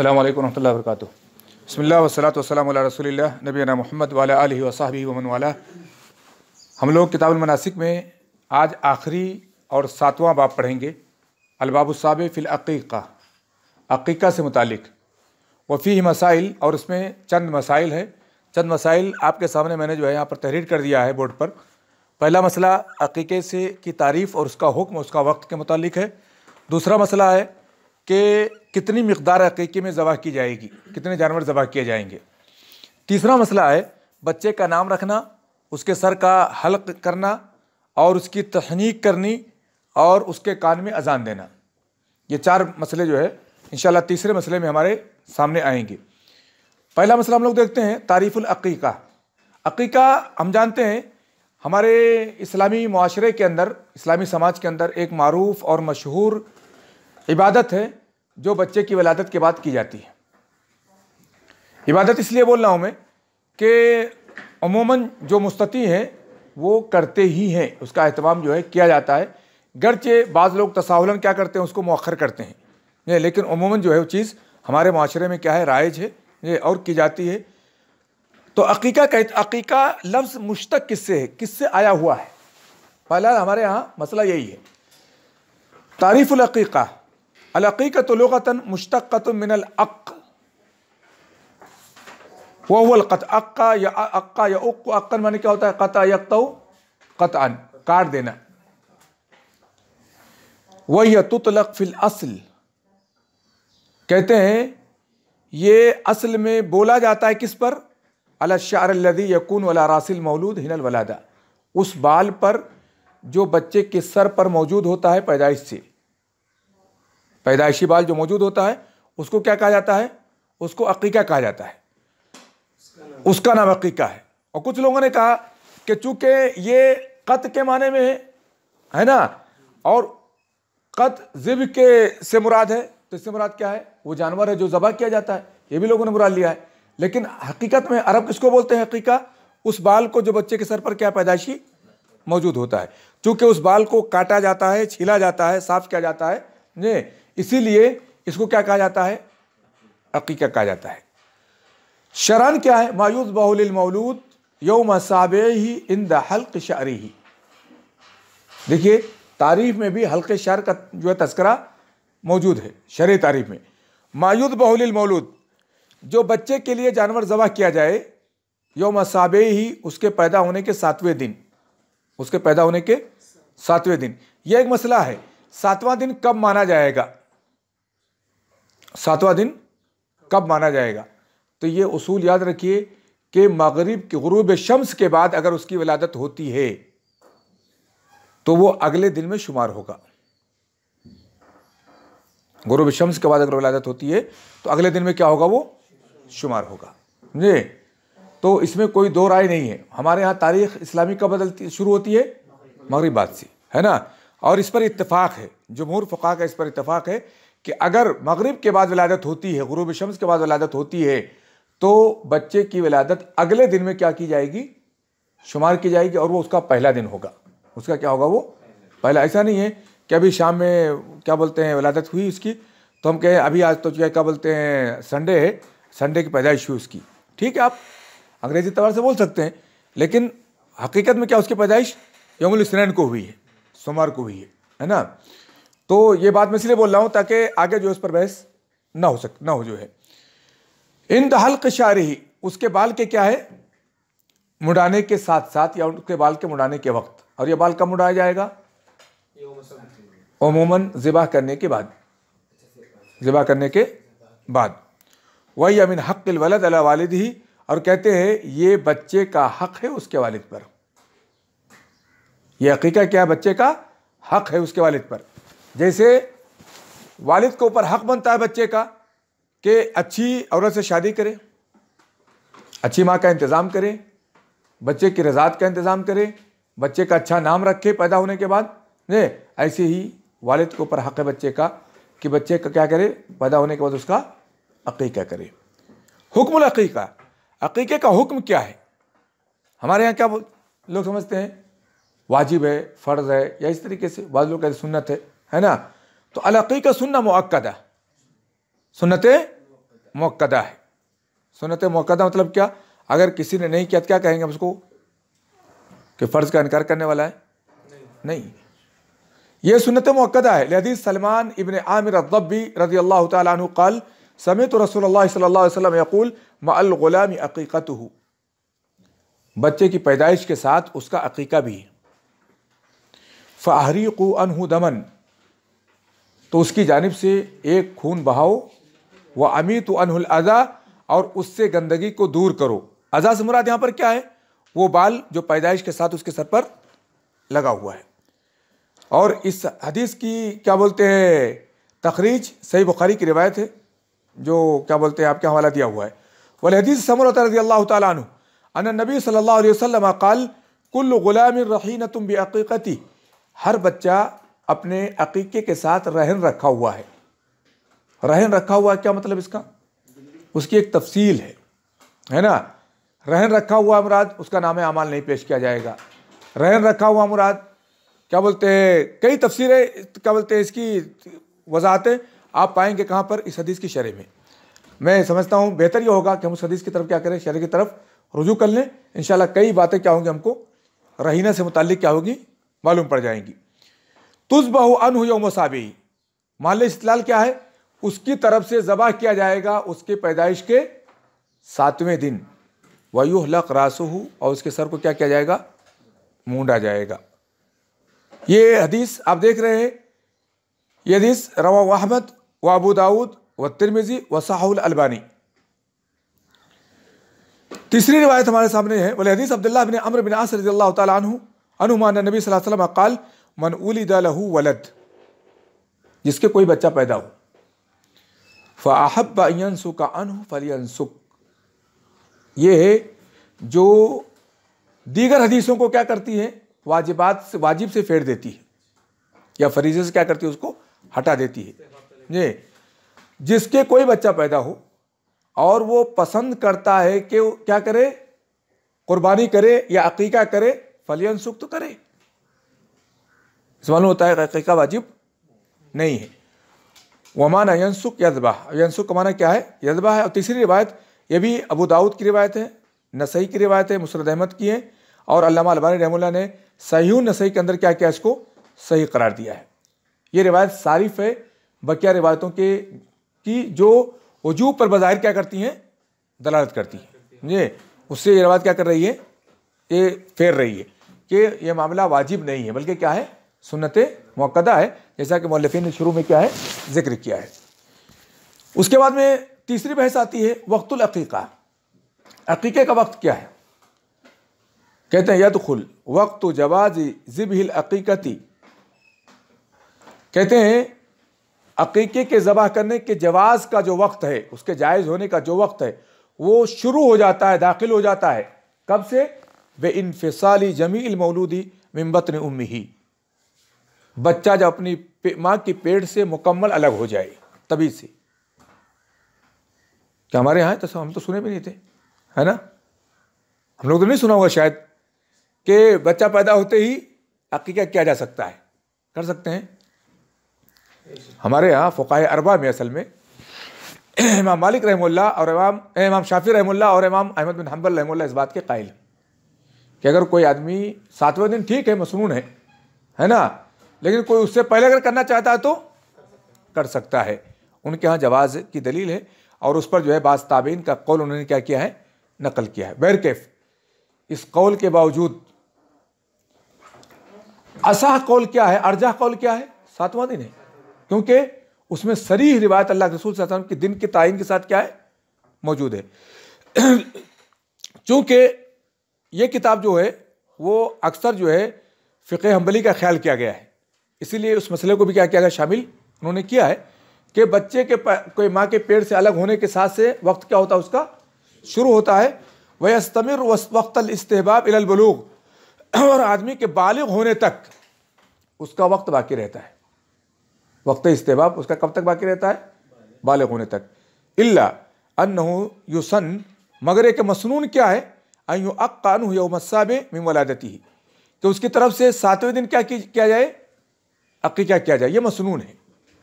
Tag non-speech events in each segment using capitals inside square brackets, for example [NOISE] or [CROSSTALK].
अल्लाम वरहमल वर्क बसमिल्ल वसलात वसलम रसोल नबीना मोहम्मद वाला आल वसाबी वमन वाला हम लोग किताब मनासिक में आज आखिरी और सातवां बाब पढ़ेंगे अलबाबुसाब फ़िलअीक़ा अकीक़ा से मुतक वफ़ी मसाइल और उसमें चंद मसाइल है चंद मसाइल आपके सामने मैंने जो है यहाँ पर तहरीर कर दिया है बोर्ड पर पहला मसला अकीक़े से की तारीफ़ और उसका हुक्म उसका वक्त के मुतल है दूसरा मसला है कि कितनी मकदार हकीकी में ज़बह की जाएगी कितने जानवर ज़बह किए जाएंगे तीसरा मसला है बच्चे का नाम रखना उसके सर का हल्क करना और उसकी तहनीक करनी और उसके कान में अजान देना ये चार मसले जो है इन तीसरे मसले में हमारे सामने आएंगे पहला मसला हम लोग देखते हैं तारीफ़ुल अकीका अकीका हम जानते हैं हमारे इस्लामी माशरे के अंदर इस्लामी समाज के अंदर एक मरूफ़ और मशहूर इबादत है जो बच्चे की वलादत के बाद की जाती है इबादत इसलिए बोल रहा हूँ मैं कि अमूमन जो मुस्ती हैं वो करते ही हैं उसका अहतमाम जो है किया जाता है गर्चे बाज़ लोग तसाहलन क्या करते हैं उसको मौखर करते हैं लेकिन अमूमन जो है वो चीज़ हमारे माशरे में क्या है राइज है ये और की जाती है तो अकीका कह अकीका लफ्ज़ मुश्तक किससे है किससे आया हुआ है पहला हमारे यहाँ मसला यही है तारीफ़ुल अकीका अलक़ीक़त मुश्तक़त मिनल अक़ वहलक़त अक्का या अक्का या उक् अक्न माने क्या होता है कत यकत कत अन काट देना वह तुतलक फिल असल कहते हैं ये असल में बोला जाता है किस पर अला शारदी यकून वला रासिल मौलूद हिनल वलादा उस बाल पर जो बच्चे के सर पर मौजूद होता है पैदाइश से पैदाइशी बाल जो मौजूद होता है उसको क्या कहा जाता है उसको अकीका कहा जाता है उसका नाम अकीका है और कुछ लोगों ने कहा कि चूंकि ये कत के माने में है है ना और कत जिब के से मुराद है तो इससे मुराद क्या है वो जानवर है जो जबा किया जाता है ये भी लोगों ने मुराद लिया है लेकिन हकीकत में अरब किसको बोलते हैं हकीका उस बाल को जो बच्चे के सर पर क्या पैदाइशी मौजूद होता है चूंकि उस बाल को काटा जाता है छीला जाता है साफ किया जाता है इसीलिए इसको क्या कहा जाता है अकीका कहा जाता है शरण क्या है मायूस बहुलमौलूद यौम साब ही इन द शरी ही देखिए तारीफ में भी हल्के शर का जो है तस्करा मौजूद है शर तारीफ में मायूद बहुलमौलूद जो बच्चे के लिए जानवर जबह किया जाए यौम साब ही उसके पैदा होने के सातवें दिन उसके पैदा होने के सातवें दिन यह एक मसला है सातवां दिन कब माना जाएगा सातवां दिन कब माना जाएगा तो ये उसूल याद रखिए कि मगरब के गुरूब शम्स के बाद अगर उसकी वलादत होती है तो वो अगले दिन में शुमार होगा गरूब शम्स के बाद अगर वलादत होती है तो अगले दिन में क्या होगा वो शुमार होगा समझे तो इसमें कोई दो राय नहीं है हमारे यहाँ तारीख इस्लामी कब बदलती शुरू होती है मगरब बाद से है ना और इस पर इतफ़ाक़ है जमहूर फ़ुका का इस पर इतफ़ाक़ है कि अगर मगरिब के बाद वलादत होती है गुरूब शम्स के बाद वलादत होती है तो बच्चे की विलादत अगले दिन में क्या की जाएगी शुमार की जाएगी और वो उसका पहला दिन होगा उसका क्या होगा वो पहला ऐसा नहीं है कि अभी शाम में क्या बोलते हैं वलादत हुई उसकी तो हम कहें अभी आज तो क्या क्या बोलते हैं संडे है संडे की पैदाइश हुई उसकी ठीक है आप अंग्रेजी तवर से बोल सकते हैं लेकिन हकीकत में क्या उसकी पैदाइश यमुल इसनैन को हुई है सोमवार को हुई है है ना तो ये बात मैं इसलिए बोल रहा हूँ ताकि आगे जो इस पर बहस ना हो सक ना हो जो है इन द हल्क शारी उसके बाल के क्या है मुड़ाने के साथ साथ या उसके बाल के मुड़ाने के वक्त और यह बाल कब मुड़ाया जाएगा अमूमन ज़िबा करने के बाद ज़िबा करने के बाद वही अमिन हक वलद अला वालिद ही और कहते हैं ये बच्चे का हक है उसके वालिद पर यह हकीका क्या बच्चे का हक है उसके वालिद पर जैसे वालिद के ऊपर हक बनता है बच्चे का कि अच्छी औरत से शादी करे अच्छी माँ का इंतज़ाम करे बच्चे की रजात का इंतज़ाम करे बच्चे का अच्छा नाम रखे पैदा होने के बाद नहीं ऐसे ही वालिद के ऊपर हक है बच्चे का कि बच्चे का क्या करे पैदा होने के बाद उसका अकीका करे हुक्म अकीका अकीके का हुक्म क्या है हमारे यहाँ क्या लोग समझते हैं वाजिब है फ़र्ज़ है या इस तरीके से बाद लोग कहते सुन्नत है है ना तो अलाकी का सुनना मक्दा सुनत मक्दा है सुनत मक्दा मतलब क्या अगर किसी ने नहीं किया तो क्या कहेंगे उसको कि फ़र्ज का इनकार करने वाला है नहीं, नहीं। यह सुनत मक्दा है लदीज सलमान इबन आमिर अब्बी रजी अल्लाह तु कल समय तो रसोल्ला यकूल मलग़ुलाम अकीक़त हूँ बच्चे की पैदाइश के साथ उसका अकीका भी है फ़ाहरी को अनहू दमन तो उसकी जानब से एक खून बहाओ वह अमित अनहुल अज़ा और उससे गंदगी को दूर करो अज़ा से मुराद यहाँ पर क्या है वो बाल जो पैदाइश के साथ उसके सर पर लगा हुआ है और इस हदीस की क्या बोलते हैं तखरीज सही बुखारी की रिवायत है जो क्या बोलते हैं आपके हवाला दिया हुआ है वाले हदीस समरत रजी अल्लाह तु अन नबी सल्ला वसलम काल कुल गुलाम रहीन तुम बेअीकती हर बच्चा अपने अकीके के साथ रहन रखा हुआ है रहन रखा हुआ क्या मतलब इसका उसकी एक तफसील है है ना रहन रखा हुआ मुराद उसका नाम अमाल नहीं पेश किया जाएगा रहन रखा हुआ मुराद क्या बोलते हैं कई तफसीरें क्या बोलते हैं इसकी वजाहतें आप पाएंगे कहाँ पर इस हदीस की शरह में मैं समझता हूँ बेहतर ये होगा कि हम उस हदीस की तरफ क्या करें शरह की तरफ रुजू कर लें इन कई बातें क्या होंगी हमको रहीना से मुतल क्या होगी मालूम पड़ जाएंगी तुजबहु अनहु यौम साबी माल इस्तलाल क्या है उसकी तरफ से ज़बह किया जाएगा उसके पैदाइश के सातवें दिन वयुह लक रासू और उसके सर को क्या किया जाएगा मूंडा जाएगा ये हदीस आप देख रहे हैं ये हदीस रवा अहमद व अबू दाऊद व तिरमिजी व साहुल अलबानी तीसरी रिवायत हमारे सामने है बोले हदीस अब्दुल्ला बिन अमर बिन आस रजी अल्लाह तु अनुमान नबी सल्लल्लाहु अलैहि वसल्लम कल मन उली दलहू वलद जिसके कोई बच्चा पैदा हो का अनु अनहु अनसुख ये जो दीगर हदीसों को क्या करती है वाजिबात से वाजिब से फेर देती है या फरीजे से क्या करती है उसको हटा देती है ये जिसके कोई बच्चा पैदा हो और वो पसंद करता है कि क्या करे कुर्बानी करे या अकीका करे फलियन सुख तो करे मालूम होता है हकीका वाजिब नहीं है वमाना यंसुक यजबा यंसुक का माना क्या है यजबा है और तीसरी रिवायत ये भी अबू दाऊद की रिवायत है नसई की रिवायत है मुसरद अहमद की है और अल्लामा अलबानी रहमुल्ला ने सही नसई के अंदर क्या किया इसको सही करार दिया है ये रिवायत सारिफ है बकिया रिवायतों के की जो वजूब पर बज़ाहिर क्या करती हैं दलालत करती हैं ये उससे ये रिवायत क्या कर रही है ये फेर रही है कि यह मामला वाजिब नहीं है बल्कि क्या है सुनत मौकदा है जैसा कि मौलफी ने शुरू में क्या है जिक्र किया है उसके बाद में तीसरी बहस आती है वक्तुलक़ीक़ा अकीके का वक्त क्या है कहते हैं खुल वक्त जवाज जिब अकीकती कहते हैं अकीके के ज़बह करने के जवाज़ का जो वक्त है उसके जायज़ होने का जो वक्त है वो शुरू हो जाता है दाखिल हो जाता है कब से बे इनफिसाली जमील मौलूदी ने उम्मी बच्चा जब अपनी माँ की पेट से मुकम्मल अलग हो जाए तभी से क्या हमारे यहाँ तो हम तो सुने भी नहीं थे है ना हम लोग तो नहीं सुना होगा शायद कि बच्चा पैदा होते ही क्या किया जा सकता है कर सकते हैं हमारे यहाँ फ़ुकाय अरबा में असल में [CLEARS THROAT] इमाम मालिक रहमुल्ला और इमाम इमाम शाफी रहमुल्ला और इमाम अहमद बिन हम्बल रहमुल्ला इस बात के कायल कि अगर कोई आदमी सातवें दिन ठीक है मसनून है है ना लेकिन कोई उससे पहले अगर करना चाहता है तो कर सकता है उनके यहाँ जवाज़ की दलील है और उस पर जो है बाज ताबीन का कौल उन्होंने क्या किया है नकल किया है कैफ इस कौल के बावजूद असाह कौल क्या है अर्जा कौल क्या है सातवां दिन है क्योंकि उसमें सरी रिवायत अल्लाह के रसूल के दिन के तयन के साथ क्या है मौजूद है [CLEARS THROAT] चूंकि ये किताब जो है वो अक्सर जो है फ़िक हम्बली का ख्याल किया गया है इसीलिए उस मसले को भी क्या किया गया शामिल उन्होंने किया है कि बच्चे के कोई माँ के पेड़ से अलग होने के साथ से वक्त क्या होता है उसका शुरू होता है वह अस्तमिर वक्त इस्तेबाब इलबलूग और आदमी के बालिग होने तक उसका वक्त बाकी रहता है वक्त इस्तेबाब उसका कब तक बाकी रहता है बालिग होने तक इल्ला अन्न युसन मगर एक मसनून क्या है अयु अक्कान मसाब में मिम कि उसकी तरफ से सातवें दिन क्या किया जाए अकीका किया जाए ये मसनून है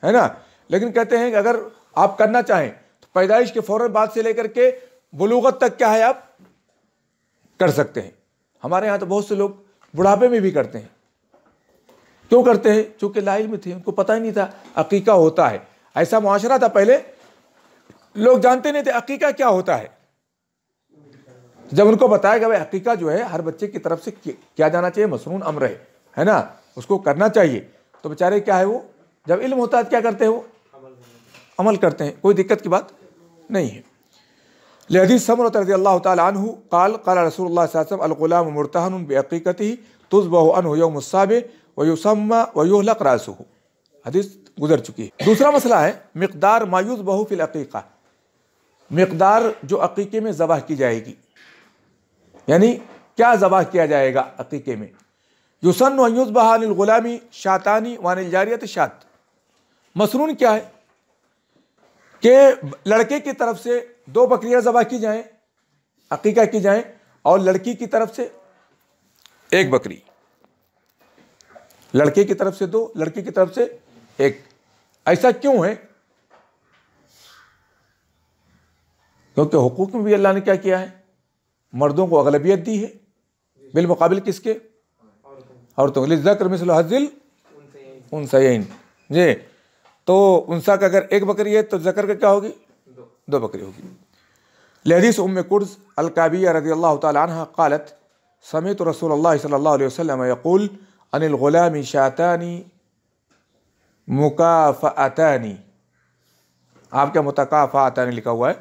है ना लेकिन कहते हैं कि अगर आप करना चाहें तो पैदाइश के फ़ौर बाद से लेकर के बलूगत तक क्या है आप कर सकते हैं हमारे यहाँ तो बहुत से लोग बुढ़ापे में भी करते हैं क्यों करते हैं चूँकि लाइल में थे उनको पता ही नहीं था अकीका होता है ऐसा मुआरा था पहले लोग जानते नहीं थे अकीका क्या होता है जब उनको बताया गया भाई अकीका जो है हर बच्चे की तरफ से किया जाना चाहिए मसनून अमर है ना उसको करना चाहिए तो बेचारे क्या है वो जब इल्म होता है तो क्या करते हैं वो अमल करते हैं कोई दिक्कत की बात नहीं है लहदीस समर रजी अल्लाह तु कल कल रसूल अलगुलाम मुरतहन बेहकीकत ही तुजबह अन यौमसाब वयुसम्मा वयुहलक रासू हदीस गुजर चुकी है दूसरा मसला है मकदार मायूस बहु फिल अकीका मकदार जो अकीके में जबह की जाएगी यानी क्या जबह किया जाएगा अकीके में युसन वयुस बहानगुलामी शातानी वान जारियत शात मसरून क्या है कि लड़के की तरफ से दो बकरियां ज़बा की जाएं अकीका की जाएं और लड़की की तरफ से एक बकरी लड़के की तरफ से दो लड़की की तरफ से एक ऐसा क्यों है क्योंकि हकूक में भी अल्लाह ने क्या किया है मर्दों को अगलबियत दी है बिलमुकाबिल किसके और तो ज़क्र मिसल हजिल उनसैन जी तो उनसा का अगर एक बकरी है तो जक्र का क्या होगी दो, दो बकरी होगी लहदीस उम कुर्स अलकाबिया रजी अल्लाह तहा कालत तो रसूल सल्ला वसलम यकुल अनिल गुलामी शातानी मुकाफ़ातानी आपका मुतकाफ़ा आतानी लिखा हुआ है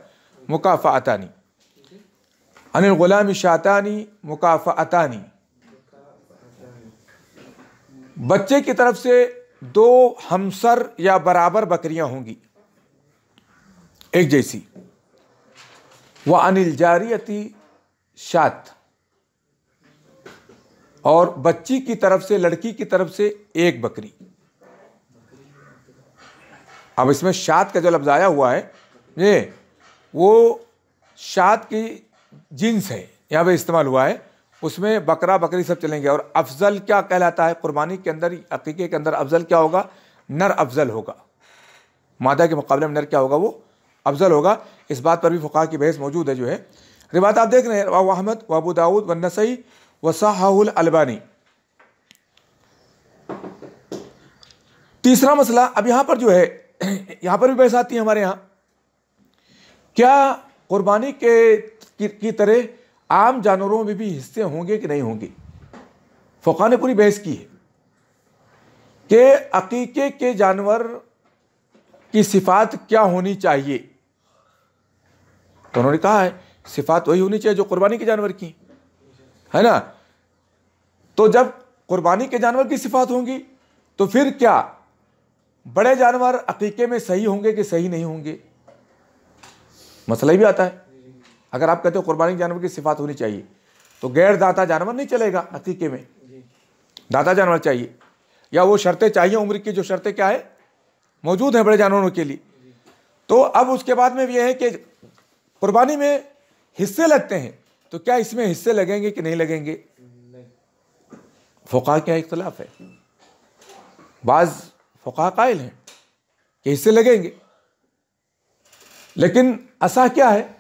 मुकाफ़ा आतानी अनिल गुलामी शातानी मुकाफ़ा आतानी बच्चे की तरफ से दो हमसर या बराबर बकरियां होंगी एक जैसी व अनिल जारी शात और बच्ची की तरफ से लड़की की तरफ से एक बकरी अब इसमें शात का जो लफ्ज़ आया हुआ है ये वो शात की जीन्स है यहाँ पे इस्तेमाल हुआ है उसमें बकरा बकरी सब चलेंगे और अफजल क्या कहलाता है कुर्बानी के अंदर अकीके के अंदर अफजल क्या होगा नर अफजल होगा मादा के मुकाबले में नर क्या होगा वो अफजल होगा इस बात पर भी फ़ुका की बहस मौजूद है जो है रिवात आप देख रहे हैं वाह अहमद वबू दाऊद व नसई व शाहुल अलबानी तीसरा मसला अब यहाँ पर जो है [CLEARS THROAT] यहाँ पर भी बहस आती है हमारे यहाँ क्या कुर्बानी के की, की तरह आम जानवरों में भी हिस्से होंगे कि नहीं होंगे फोका ने पूरी बहस की है कि अकीके के जानवर की सिफात क्या होनी चाहिए तो उन्होंने कहा है सिफात वही होनी चाहिए जो कुर्बानी के जानवर की है ना तो जब कुर्बानी के जानवर की सिफात होंगी तो फिर क्या बड़े जानवर अकीके में सही होंगे कि सही नहीं होंगे मसला भी आता है अगर आप कहते हो कुर्बानी जानवर की सिफात होनी चाहिए तो गैर दाता जानवर नहीं चलेगा हकीके में दाता जानवर चाहिए या वो शर्तें चाहिए उम्र की जो शर्तें क्या है मौजूद हैं बड़े जानवरों के लिए तो अब उसके बाद में यह है कि कुर्बानी में हिस्से लगते हैं तो क्या इसमें हिस्से लगेंगे कि नहीं लगेंगे फोका क्या इख्तलाफ है बाज़ फोका कायल हैं कि हिस्से लगेंगे लेकिन असा क्या है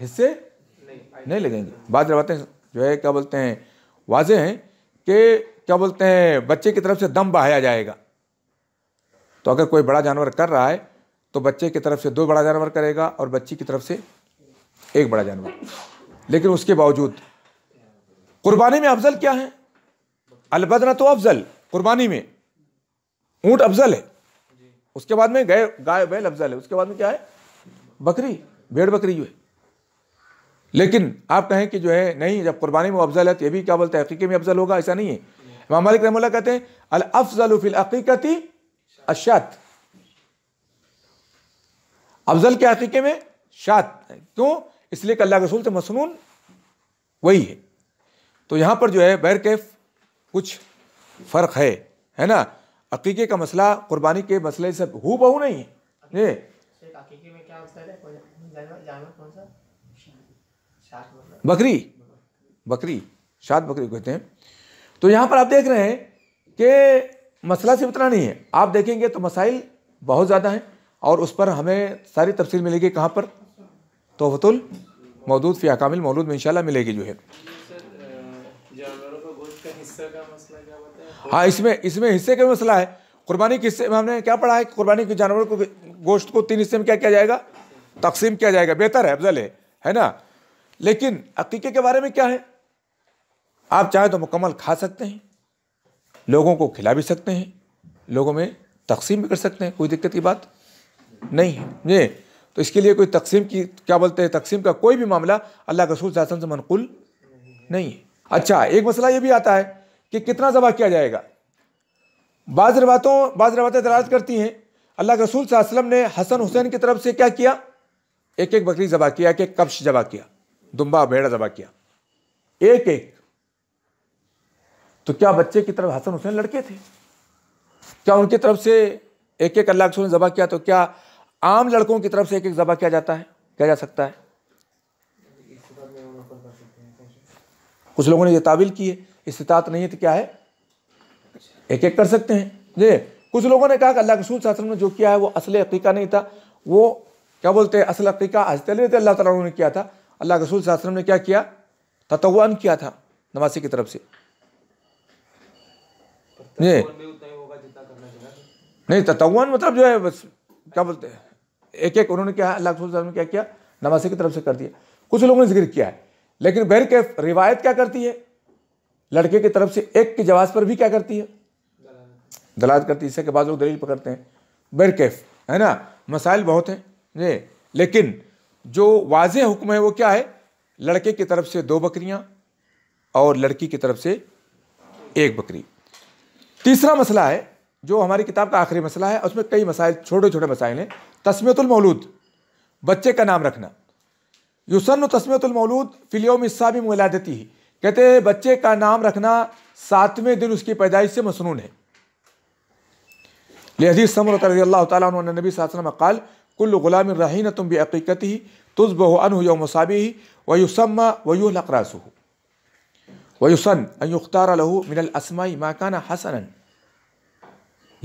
हिस्से नहीं लगेंगे बाद बातें जो है क्या बोलते हैं वाजे हैं कि क्या बोलते हैं बच्चे की तरफ से दम बहाया जाएगा तो अगर कोई बड़ा जानवर कर रहा है तो बच्चे की तरफ से दो बड़ा जानवर करेगा और बच्ची की तरफ से एक बड़ा जानवर लेकिन उसके बावजूद कुर्बानी में अफजल क्या है अलबदना तो अफजल कुर्बानी में ऊँट अफजल है उसके बाद में गाय बैल अफजल है उसके बाद में क्या है बकरी भेड़ बकरी जो है लेकिन आप कहें कि जो है नहीं जब कुरबानी में अफजल है तो ये भी क्या बोलते हैं अकीके में अफजल होगा ऐसा नहीं है इमाम मालिक रहमल्ला कहते हैं अल अफजल फिल अकीकती अशात अफजल के अकीके में शात क्यों इसलिए कि अल्लाह रसूल से मसनून वही है तो यहाँ पर जो है बैर कैफ कुछ फ़र्क है है ना अकीके का मसला कुर्बानी के मसले से हु बहू नहीं है बकरी बकरी शाद बकरी कहते हैं तो यहाँ पर आप देख रहे हैं कि मसला सिर्फ इतना नहीं है आप देखेंगे तो मसाइल बहुत ज़्यादा हैं और उस पर हमें सारी तफसील मिलेगी कहाँ पर तोहफतुल मौदूद फ़ी मौलूद में इंशाल्लाह मिलेगी जो है हाँ इसमें इसमें हिस्से का मसला है कुर्बानी किस्से में हमने क्या पढ़ा है कुर्बानी के जानवरों को गोश्त को तीन हिस्से में क्या किया जाएगा तकसीम किया जाएगा बेहतर है अफजल है ना लेकिन अकीके के बारे में क्या है आप चाहें तो मुकम्मल खा सकते हैं लोगों को खिला भी सकते हैं लोगों में तकसीम भी कर सकते हैं कोई दिक्कत की बात नहीं है ये तो इसके लिए कोई तकसीम की क्या बोलते हैं तकसीम का कोई भी मामला अल्लाह रसूल से मनकुल नहीं है अच्छा एक मसला ये भी आता है कि कितना ज़बा किया जाएगा बाज़ रवातों बाज़ रवातें दराज करती हैं अल्लाह रसूल वसम ने हसन हुसैन की तरफ से क्या किया एक एक बकरी ज़बा किया एक एक कब्श ज़बा किया दुम्बा भेड़ा दबा किया एक एक तो क्या बच्चे की तरफ हसन हुसैन लड़के थे क्या उनकी तरफ से एक एक अल्लाह ने ज़बा किया तो क्या आम लड़कों की तरफ से एक एक ज़बा किया जाता है किया जा सकता है कुछ लोगों ने ये ताबिल की है इस्तात नहीं है तो क्या है एक एक कर सकते हैं जी कुछ लोगों ने कहा कि अल्लाह रसूल शासन ने जो किया है वो असल अकीका नहीं था वो क्या बोलते हैं असल अकीका हजतल अल्लाह तला ने किया था अल्लाह रसूल वसल्लम ने क्या किया तत्वन किया था नवासी की तरफ से नहीं नहीं तत्वन मतलब जो है बस क्या बोलते हैं एक एक उन्होंने क्या अल्लाह रसूल ने क्या किया नवासी की तरफ से कर दिया कुछ लोगों ने जिक्र किया है लेकिन बहर के रिवायत क्या करती है लड़के की तरफ से एक के जवाब पर भी क्या करती है दलाल करती है इससे के बाद लोग दलील पकड़ते हैं बैर कैफ है ना मसाइल बहुत हैं जी लेकिन जो वाज हुक्म है वो क्या है लड़के की तरफ से दो बकरियां और लड़की की तरफ से एक बकरी तीसरा मसला है जो हमारी किताब का आखिरी मसला है उसमें कई मसाइल छोटे छोटे मसाइल हैं तस्मतुलमौलूद बच्चे का नाम रखना युसन तस्मतुलमौलूद फिलियोम इस्सा भी मिला देती है कहते हैं बच्चे का नाम रखना सातवें दिन उसकी पैदाइश से मसनून है लहदीस समर रजी अल्लाह तबी सासनम कुल गुलाम रहीन तुम भी अकीकत ही तुज़ बहु अन यो मसाबी ही वयुसम्मा वयुलकरासु वयुसन अयुख्तार लहू मिनल असमाई माकाना हसन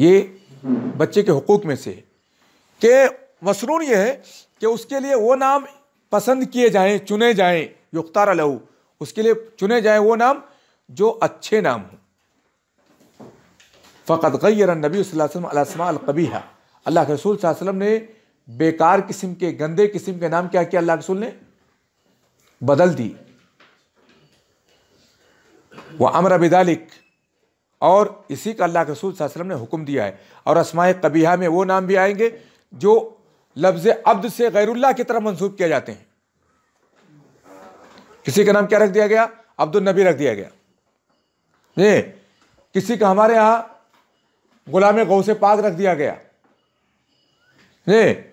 ये बच्चे के हकूक़ में से के मसरून ये है कि उसके लिए वो नाम पसंद किए जाएँ चुने जाएँ युख्तार लहू उसके लिए चुने जाएँ वो नाम जो अच्छे नाम हों फ़कत गैर नबी वसम अलसमा अलकबी है अल्लाह के रसूल वसम ने बेकार किस्म के गंदे किस्म के नाम क्या किया अल्लाह रसूल ने बदल दी वह अमर अबिदालिक और इसी का अल्लाह के रसूल वसल्लम ने हुक्म दिया है और असमाय कबीहा में वो नाम भी आएंगे जो लफ्ज़ अब्द से गैरुल्ला की तरफ मंसूब किए जाते हैं किसी का नाम क्या रख दिया गया अब्दुल नबी रख दिया गया ये किसी का हमारे यहां गुलाम गौ से पाक रख दिया गया ये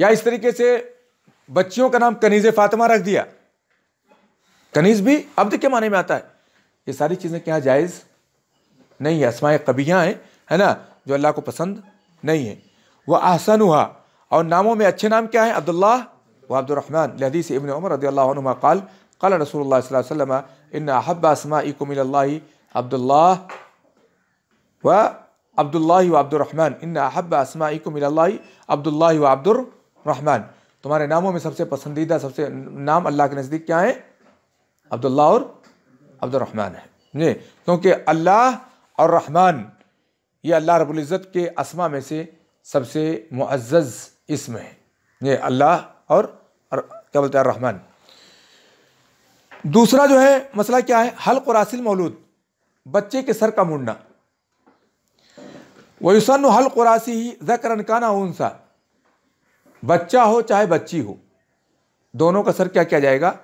या इस तरीके से बच्चियों का नाम कनीज फातिमा रख दिया कनीज भी अब्द के माने में आता है ये सारी चीज़ें क्या जायज़ नहीं है असमाय कबियाँ हैं है ना जो अल्लाह को पसंद नहीं है वह आहसन हुआ और नामों में अच्छे नाम क्या हैं अब्दुल्ला व अब्दुलरहमान लहदीस इबन उमर रदील्ला काल कल रसूल वसलम इन अहब आसमा इकुमिल्ला अब्दुल्ला व अब्दुल्ला व अब्दुलरहमान इन अहब आसमा इकुमिल्ला अब्दुल्ला व अब्दुल रहमान तुम्हारे नामों में सबसे पसंदीदा सबसे नाम अल्लाह के नज़दीक क्या है अब्दुल्ला और अब्दुलरहमान है जी क्योंकि अल्लाह और रहमान ये अल्लाह रबुल्ज़त के असमा में से सबसे मुआज़ इसम है ये अल्लाह और क्या बोलते हैं रहमान दूसरा जो है मसला क्या है हल कुरासिल मौलूद बच्चे के सर का मुड़ना वयुसन हल कुरासी ही जकर अनकाना उनसा बच्चा हो चाहे बच्ची हो दोनों का सर क्या किया जाएगा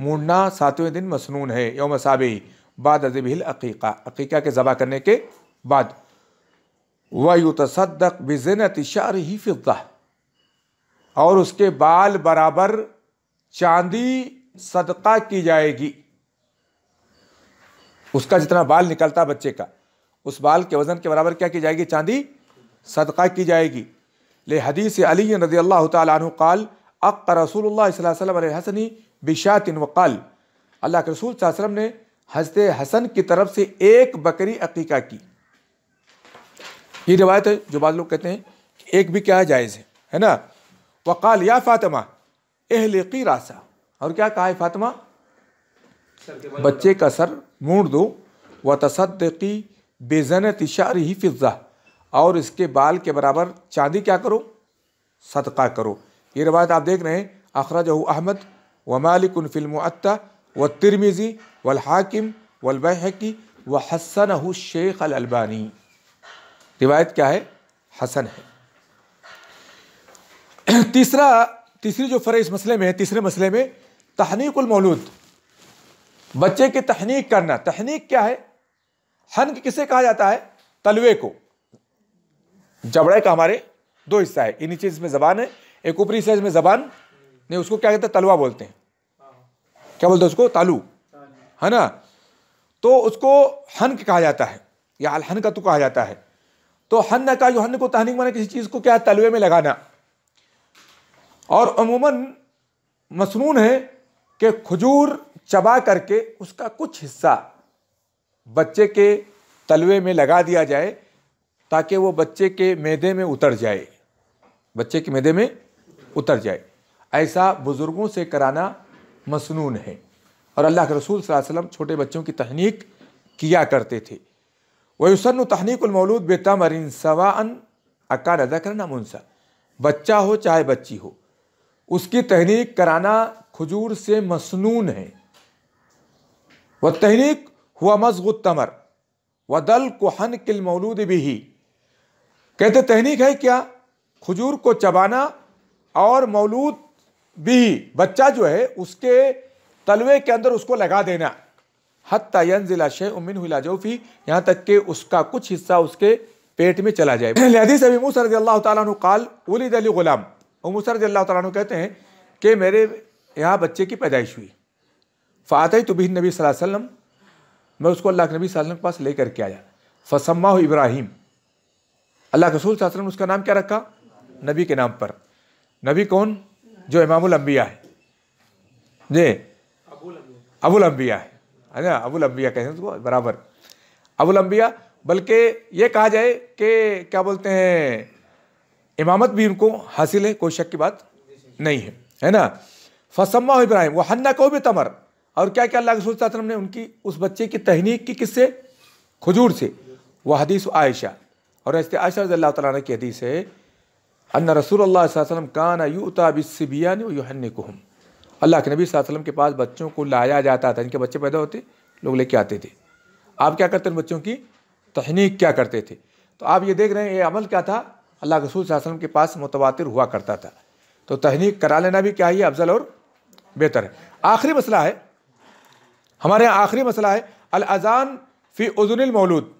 मुड़ना सातवें दिन मसनून है योम साबी बाद अजबिल अकीक़ा अकीक़ा के ज़बा करने के बाद वायु तसदक बिजनत इशार ही फिदा और उसके बाल बराबर चांदी सदका की जाएगी उसका जितना बाल निकलता बच्चे का उस बाल के वज़न के बराबर क्या की जाएगी चांदी सदका की जाएगी ले हदीस अली रजी अल्लाह तु काल अक रसूल हसनी बिशातिन वक़ाल अल्लाह के रसूल वसम ने हजरत हसन की तरफ से एक बकरी अकीका की ये रिवायत है जो बाद लोग कहते हैं कि एक भी क्या जायज़ है है ना वक़ाल या फातिमा एहलिकी रासा और क्या कहा है फातिमा बच्चे का सर मूड दो व तसदी बेजनत इशार ही फिजा और इसके बाल के बराबर चांदी क्या करो सदका करो ये रवायत आप देख रहे हैं अखरज अहमद व मालिकन फिल्म व तिरमिज़ी वल हाकिम वलबहकी व हसन शेख अलबानी रिवायत क्या है हसन है तीसरा तीसरी जो फर इस मसले में है तीसरे मसले में तहनीकमौलूद बच्चे की तहनीक करना तहनीक क्या है हन किसे कहा जाता है तलवे को जबड़े का हमारे दो हिस्सा है इन्हीं चीज जबान है एक ऊपरी हिस्सा इसमें जबान नहीं उसको क्या कहते हैं तलवा बोलते हैं क्या बोलते हैं उसको तालू है ना तो उसको हन कहा जाता है या अलहन का तो कहा जाता है तो हन का हन को तहनिक माना किसी चीज़ को क्या है तलवे में लगाना और अमूमन मसनून है कि खजूर चबा करके उसका कुछ हिस्सा बच्चे के तलवे में लगा दिया जाए ताकि वो बच्चे के मैदे में उतर जाए बच्चे के मैदे में उतर जाए ऐसा बुज़ुर्गों से कराना मसनून है और अल्लाह के रसूल वसम छोटे बच्चों की तहनीक किया करते थे वयुसन तहनीकमौलूद बेतमरिन सवान अकार अदा करना मुनसा बच्चा हो चाहे बच्ची हो उसकी तहनीक कराना खजूर से मसनून है वह तहनीक हुआ मजगुत तमर व दल कोहन किल मौलूद भी कहते तहनीक है क्या खजूर को चबाना और मौलूद भी बच्चा जो है उसके तलवे के अंदर उसको लगा देना हत्ता जिला शे उमिन लाजोफी यहाँ तक कि उसका कुछ हिस्सा उसके पेट में चला जाए लहदी से मूसर अल्लाह ताल उलिद अली गुलाम मूसर अल्लाह तु कहते हैं कि मेरे यहाँ बच्चे की पैदाइश हुई फ़ातह तुबी नबी वसल्लम मैं उसको अल्लाह के नबी वसल्लम के पास लेकर के आया फसम्मा इब्राहिम अल्लाह के रसूल वसल्लम ने उसका नाम क्या रखा नबी के नाम पर नबी कौन जो इमामुल अम्बिया है जी अबुल अम्बिया है ना अबुल अम्बिया कहते हैं उसको बराबर अबुल अम्बिया बल्कि ये कहा जाए कि क्या बोलते हैं इमामत भी उनको हासिल है कोई शक की बात नहीं है है ना फसम्मा इब्राहिम वो हन्ना को भी तमर और क्या क्या अल्लाह रसूल ने उनकी उस बच्चे की तहनीक की किससे खजूर से वह हदीस आयशा और ऐसे आयशा रज़ी तला की हदीस है अन्ना रसूल वसम कान यूता बिसबियान यूहन कहम अल्लाह के नबी वसम के पास बच्चों को लाया जाता था इनके बच्चे पैदा होते लोग लेके आते थे आप क्या करते उन बच्चों की तहनीक क्या करते थे तो आप ये देख रहे हैं ये अमल क्या था अल्लाह के रसूल वसम के पास मुतवातिर हुआ करता था तो तहनीक करा लेना भी क्या ही अफजल और बेहतर है आखिरी मसला है हमारे यहाँ आखिरी मसला है अल अजान फ़ी उजुल मौलूद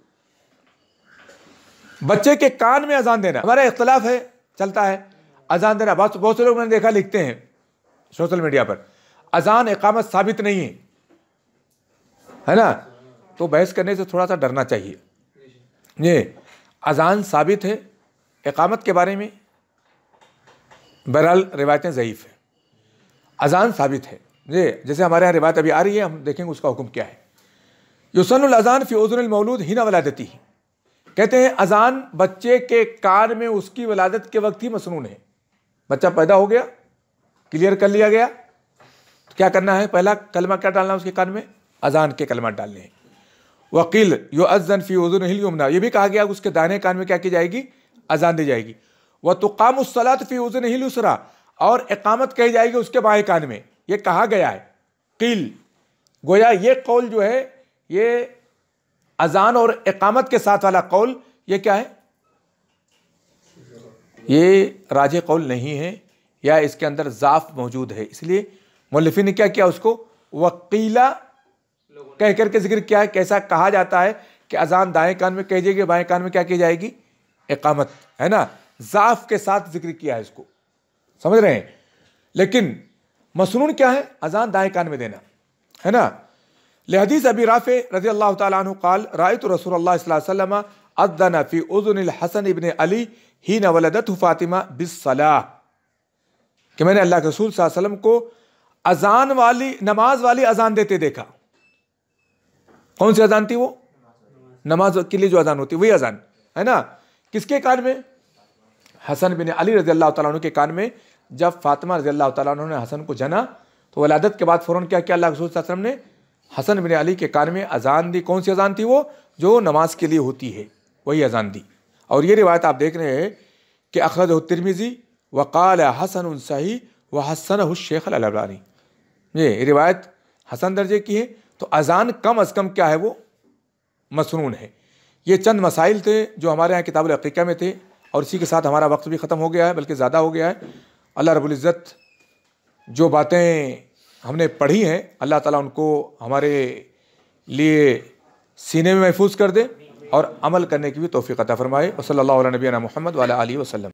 बच्चे के कान में अजान देना हमारा इख्तलाफ है चलता है अजान देना बहुत बहुत से लोग मैंने देखा लिखते हैं सोशल मीडिया पर अजान इकामत साबित नहीं है है ना तो बहस करने से थोड़ा सा डरना चाहिए ये अजान साबित है इकामत के बारे में बहरहाल रिवायतें ज़यीफ़ हैं अजान साबित है ये जैसे हमारे यहाँ रिवायत अभी आ रही है हम देखेंगे उसका हुक्म क्या है युसन अजान फ़ी ही मौलूद वला देती है कहते हैं अजान बच्चे के कान में उसकी वलादत के वक्त ही मसनून है बच्चा पैदा हो गया क्लियर कर लिया गया तो क्या करना है पहला कलमा क्या डालना उसके कान में अजान के कलमा डालने हैं वकील यो अजन फ़ी उजुन हिलना ये भी कहा गया उसके दाने कान में क्या की जाएगी अजान दी जाएगी वह तुकाम उसलात फ़ी उजुन नहीं उसरा और एकामत कही जाएगी उसके बाएँ कान में ये कहा गया है किल गोया ये कौल जो है ये अजान और इकामत के साथ वाला कौल ये क्या है ये राज कौल नहीं है या इसके अंदर जाफ मौजूद है इसलिए मुलफी ने क्या किया उसको वकीला कह करके जिक्र किया है कैसा कहा जाता है कि अजान दाएं कान में कह जाएगी बाएं कान में क्या की जाएगी इकामत है ना जाफ के साथ जिक्र किया है इसको समझ रहे हैं लेकिन मसनून क्या है अजान दाएं कान में देना है ना लहदीज अबी राफ़े रजी अल्लाह ताल रायत रसूल वसलम अदना फ़ी उज़न हसन इबन अली ही नवलदत फ़ातिमा बिसला कि मैंने अल्लाह के रसूल वसलम को अजान वाली नमाज वाली अजान देते देखा कौन सी अजान थी वो नमाज के लिए जो अजान होती वही अजान है ना किसके कान में हसन बिन अली रजी अल्लाह तु के कान में जब फातिमा रजी अल्लाह तु ने हसन को जना तो वलादत के बाद फ़ौरन क्या किया अल्लाह रसूल वसलम ने हसन बिन अली के कान में अजान दी कौन सी अजान थी वो जो नमाज के लिए होती है वही अजान दी और ये रिवायत आप देख रहे हैं कि अखरज तिरमिज़ी वक़ाल हसन सही व हसन शेख अलबानी ये रिवायत हसन दर्जे की है तो अजान कम अज़ कम क्या है वो मसनून है ये चंद मसाइल थे जो हमारे यहाँ किताबल अफ्रीका में थे और इसी के साथ हमारा वक्त भी ख़त्म हो गया है बल्कि ज़्यादा हो गया है अल्लाह रबुल्ज़त जो बातें हमने पढ़ी हैं अल्लाह ताला उनको हमारे लिए सीने में महफूज कर दे और अमल करने की भी तोफ़ी अता फ़रमाए वसल नबीना मोहम्मद वाला अली वसलम